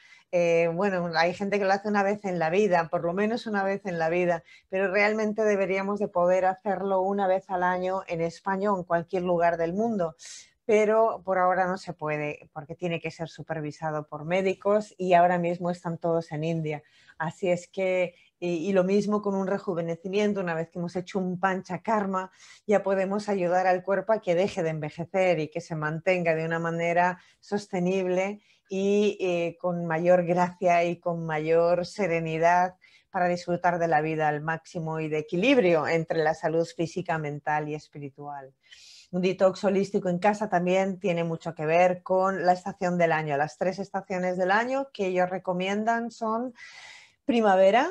bueno, hay gente que lo hace una vez en la vida, por lo menos una vez en la vida, pero realmente deberíamos de poder hacerlo una vez al año en España o en cualquier lugar del mundo pero por ahora no se puede porque tiene que ser supervisado por médicos y ahora mismo están todos en India. Así es que, y, lo mismo con un rejuvenecimiento, una vez que hemos hecho un pancha karma, ya podemos ayudar al cuerpo a que deje de envejecer y que se mantenga de una manera sostenible y eh, con mayor gracia y con mayor serenidad para disfrutar de la vida al máximo y de equilibrio entre la salud física, mental y espiritual un detox holístico en casa también tiene mucho que ver con la estación del año. Las tres estaciones del año que ellos recomiendan son primavera,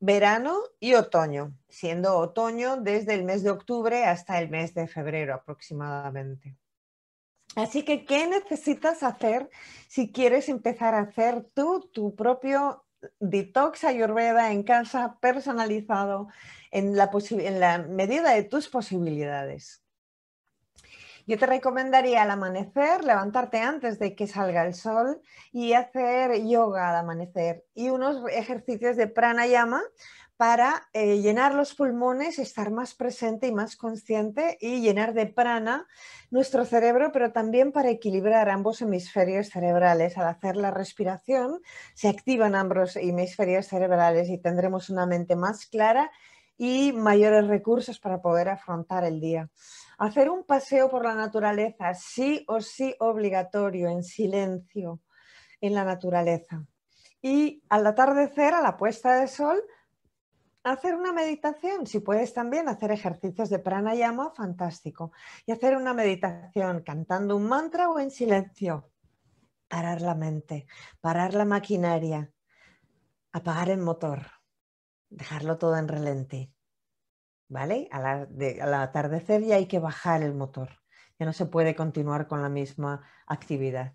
verano y otoño, siendo otoño desde el mes de octubre hasta el mes de febrero aproximadamente. Así que, ¿qué necesitas hacer si quieres empezar a hacer tú tu propio detox ayurveda en casa personalizado en la, en la medida de tus posibilidades? Yo te recomendaría al amanecer levantarte antes de que salga el sol y hacer yoga al amanecer y unos ejercicios de pranayama para eh, llenar los pulmones, estar más presente y más consciente y llenar de prana nuestro cerebro, pero también para equilibrar ambos hemisferios cerebrales. Al hacer la respiración se activan ambos hemisferios cerebrales y tendremos una mente más clara y mayores recursos para poder afrontar el día. Hacer un paseo por la naturaleza, sí o sí obligatorio, en silencio, en la naturaleza. Y al atardecer, a la puesta de sol, hacer una meditación, si puedes también hacer ejercicios de pranayama, fantástico. Y hacer una meditación cantando un mantra o en silencio. Parar la mente, parar la maquinaria, apagar el motor, dejarlo todo en relente. ¿vale? Al, atardecer ya hay que bajar el motor, ya no se puede continuar con la misma actividad.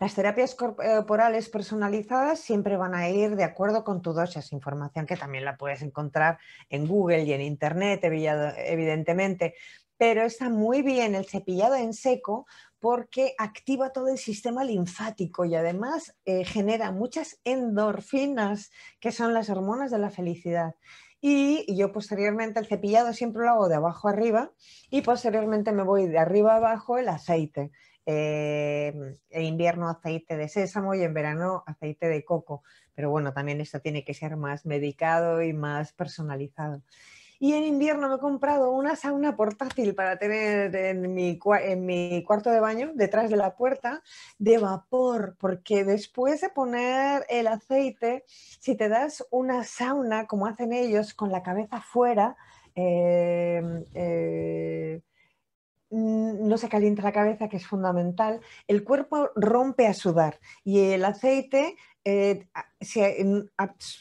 Las terapias corporales eh, personalizadas siempre van a ir de acuerdo con tu dosis, información que también la puedes encontrar en Google y en Internet, evidentemente, pero está muy bien el cepillado en seco porque activa todo el sistema linfático y además eh, genera muchas endorfinas, que son las hormonas de la felicidad y yo posteriormente el cepillado siempre lo hago de abajo arriba y posteriormente me voy de arriba abajo el aceite. Eh, en invierno aceite de sésamo y en verano aceite de coco. Pero bueno, también esto tiene que ser más medicado y más personalizado. Y en invierno me he comprado una sauna portátil para tener en mi, cuarto de baño, detrás de la puerta, de vapor, porque después de poner el aceite, si te das una sauna, como hacen ellos, con la cabeza fuera, em, eh, no se calienta la cabeza, que es fundamental, el cuerpo rompe a sudar y el aceite eh, se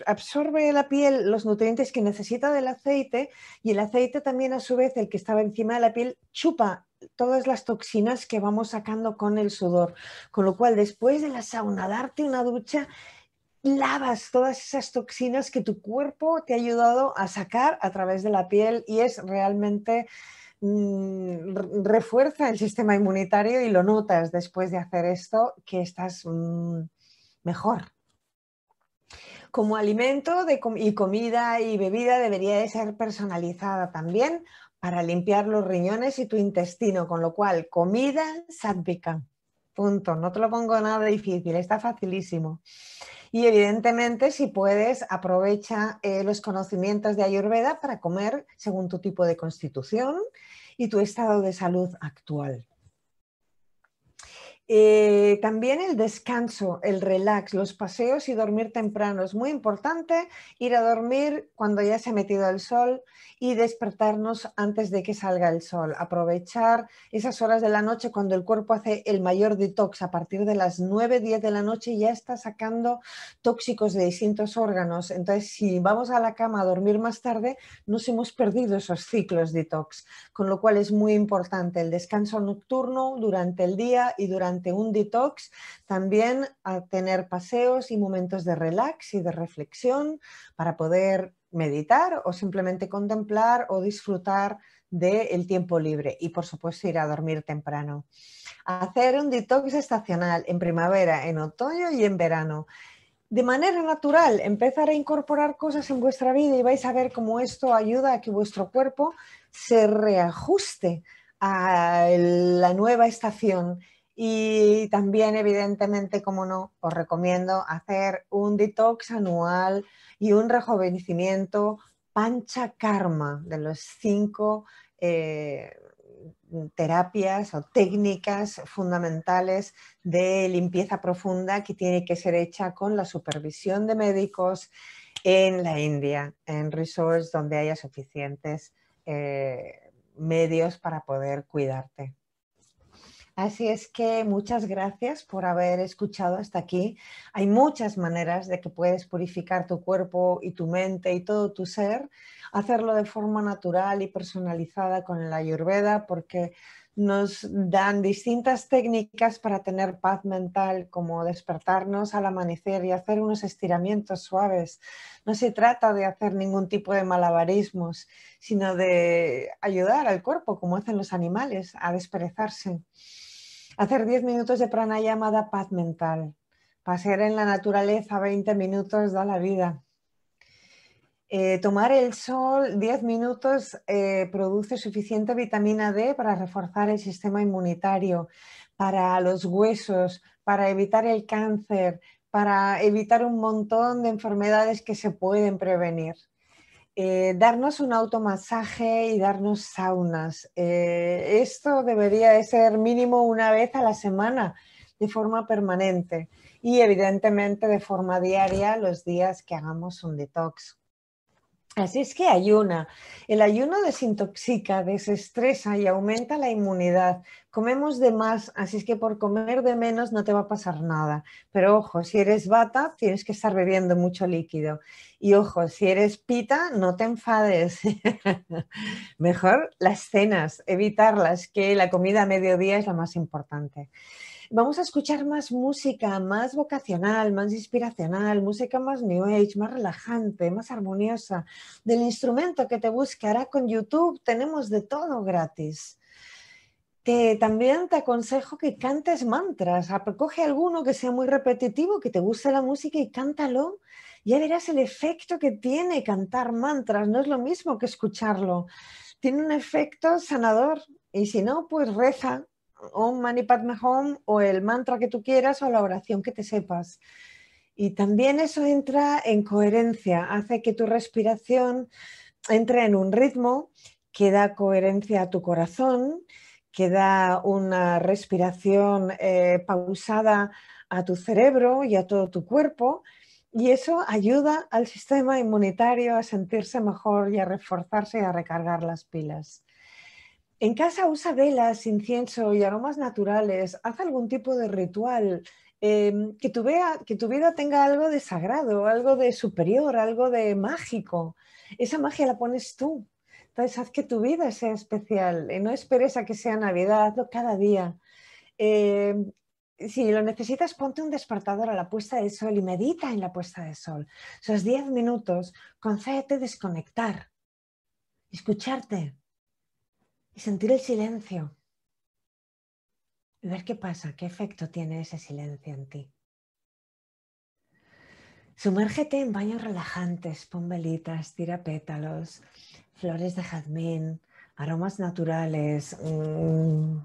absorbe la piel los nutrientes que necesita del aceite y el aceite también a su vez, el que estaba encima de la piel, chupa todas las toxinas que vamos sacando con el sudor. Con lo cual, después de la sauna, darte una ducha, lavas todas esas toxinas que tu cuerpo te ha ayudado a sacar a través de la piel y es realmente mm, refuerza el sistema inmunitario y lo notas después de hacer esto que estás... Mm, mejor. Como alimento y comida y bebida debería de ser personalizada también para limpiar los riñones y tu intestino, con lo cual comida sádvica. Punto. No te lo pongo nada difícil, está facilísimo. Y evidentemente, si puedes, aprovecha eh, los conocimientos de Ayurveda para comer según tu tipo de constitución y tu estado de salud actual. Eh, también el descanso, el relax, los paseos y dormir temprano. Es muy importante ir a dormir cuando ya se ha metido el sol y despertarnos antes de que salga el sol. Aprovechar esas horas de la noche cuando el cuerpo hace el mayor detox. A partir de las 9, 10 de la noche ya está sacando tóxicos de distintos órganos. Entonces, si vamos a la cama a dormir más tarde, nos hemos perdido esos ciclos detox. Con lo cual es muy importante el descanso nocturno durante el día y durante un detox también a tener paseos y momentos de relax y de reflexión para poder meditar o simplemente contemplar o disfrutar del tiempo libre y por supuesto ir a dormir temprano. Hacer un detox estacional en primavera, en otoño y en verano de manera natural empezar a incorporar cosas en vuestra vida y vais a ver cómo esto ayuda a que vuestro cuerpo se reajuste a la nueva estación y también, evidentemente, como no, os recomiendo hacer un detox anual y un rejuvenecimiento pancha karma de los cinco eh, terapias o técnicas fundamentales de limpieza profunda que tiene que ser hecha con la supervisión de médicos en la India, en resorts donde haya suficientes eh, medios para poder cuidarte. Así es que muchas gracias por haber escuchado hasta aquí. Hay muchas maneras de que puedes purificar tu cuerpo y tu mente y todo tu ser, hacerlo de forma natural y personalizada con la ayurveda porque nos dan distintas técnicas para tener paz mental, como despertarnos al amanecer y hacer unos estiramientos suaves. No se trata de hacer ningún tipo de malabarismos, sino de ayudar al cuerpo, como hacen los animales, a desperezarse hacer 10 minutos de pranayama da paz mental. Pasear en la naturaleza 20 minutos da la vida. Eh, tomar el sol 10 minutos eh, produce suficiente vitamina D para reforzar el sistema inmunitario, para los huesos, para evitar el cáncer, para evitar un montón de enfermedades que se pueden prevenir. Eh, darnos un automasaje y darnos saunas. Eh, esto debería de ser mínimo una vez a la semana, de forma permanente y evidentemente de forma diaria los días que hagamos un detox. Así es que ayuna. El ayuno desintoxica, desestresa y aumenta la inmunidad. Comemos de más, así es que por comer de menos no te va a pasar nada. Pero ojo, si eres bata, tienes que estar bebiendo mucho líquido. Y ojo, si eres pita, no te enfades. Mejor las cenas, evitarlas, que la comida a mediodía es la más importante. Vamos a escuchar más música, más vocacional, más inspiracional, música más New Age, más relajante, más armoniosa, del instrumento que te busque. con YouTube tenemos de todo gratis. también te aconsejo que cantes mantras, coge alguno que sea muy repetitivo, que te guste la música y cántalo. Ya verás el efecto que tiene cantar mantras, no es lo mismo que escucharlo. Tiene un efecto sanador y si no, pues reza Mani o el mantra que tú quieras o la oración que te sepas. Y también eso entra en coherencia, hace que tu respiración entre en un ritmo que da coherencia a tu corazón, que da una respiración eh, pausada a tu cerebro y a todo tu cuerpo. Y eso ayuda al sistema inmunitario a sentirse mejor y a reforzarse y a recargar las pilas. En casa usa velas, incienso y aromas naturales. Haz algún tipo de ritual. Em, que, tu vida tenga algo de sagrado, algo de superior, algo de mágico. Esa magia la pones tú. Entonces, haz que tu vida sea especial. y eh, no esperes a que sea Navidad, hazlo cada día. Em, si lo necesitas, ponte un despertador a la puesta del sol y medita en la puesta de sol. Esos 10 minutos, concédete desconectar, escucharte, y sentir el silencio y ver qué pasa, qué efecto tiene ese silencio en ti. Sumérgete en baños relajantes, pon tirapétalos, tira pétalos, flores de jazmín, aromas naturales. Mm,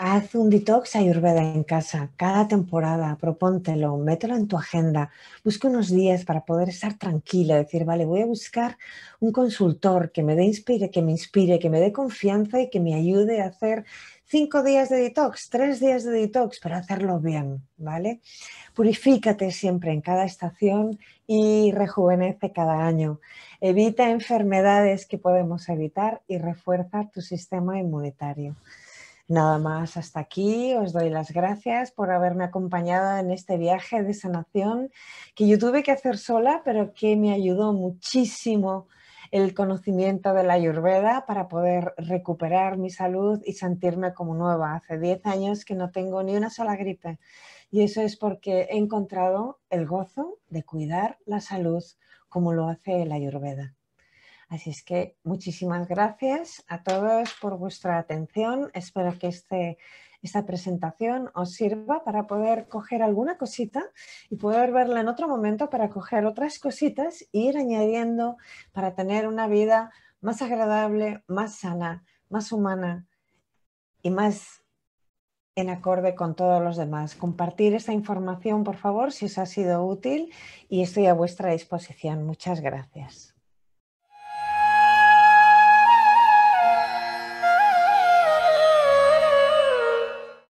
Haz un detox ayurveda en casa cada temporada, propóntelo, mételo en tu agenda, busca unos días para poder estar tranquila, decir, vale, voy a buscar un consultor que me dé inspire, que me inspire, que me dé confianza y que me ayude a hacer cinco días de detox, tres días de detox, para hacerlo bien, ¿vale? Purifícate siempre en cada estación y rejuvenece cada año. Evita enfermedades que podemos evitar y refuerza tu sistema inmunitario. Nada más, hasta aquí. Os doy las gracias por haberme acompañado en este viaje de sanación que yo tuve que hacer sola, pero que me ayudó muchísimo el conocimiento de la Ayurveda para poder recuperar mi salud y sentirme como nueva. Hace 10 años que no tengo ni una sola gripe y eso es porque he encontrado el gozo de cuidar la salud como lo hace la Ayurveda. Así es que muchísimas gracias a todos por vuestra atención. Espero que este, esta presentación os sirva para poder coger alguna cosita y poder verla en otro momento para coger otras cositas e ir añadiendo para tener una vida más agradable, más sana, más humana y más en acorde con todos los demás. Compartir esta información, por favor, si os ha sido útil y estoy a vuestra disposición. Muchas gracias.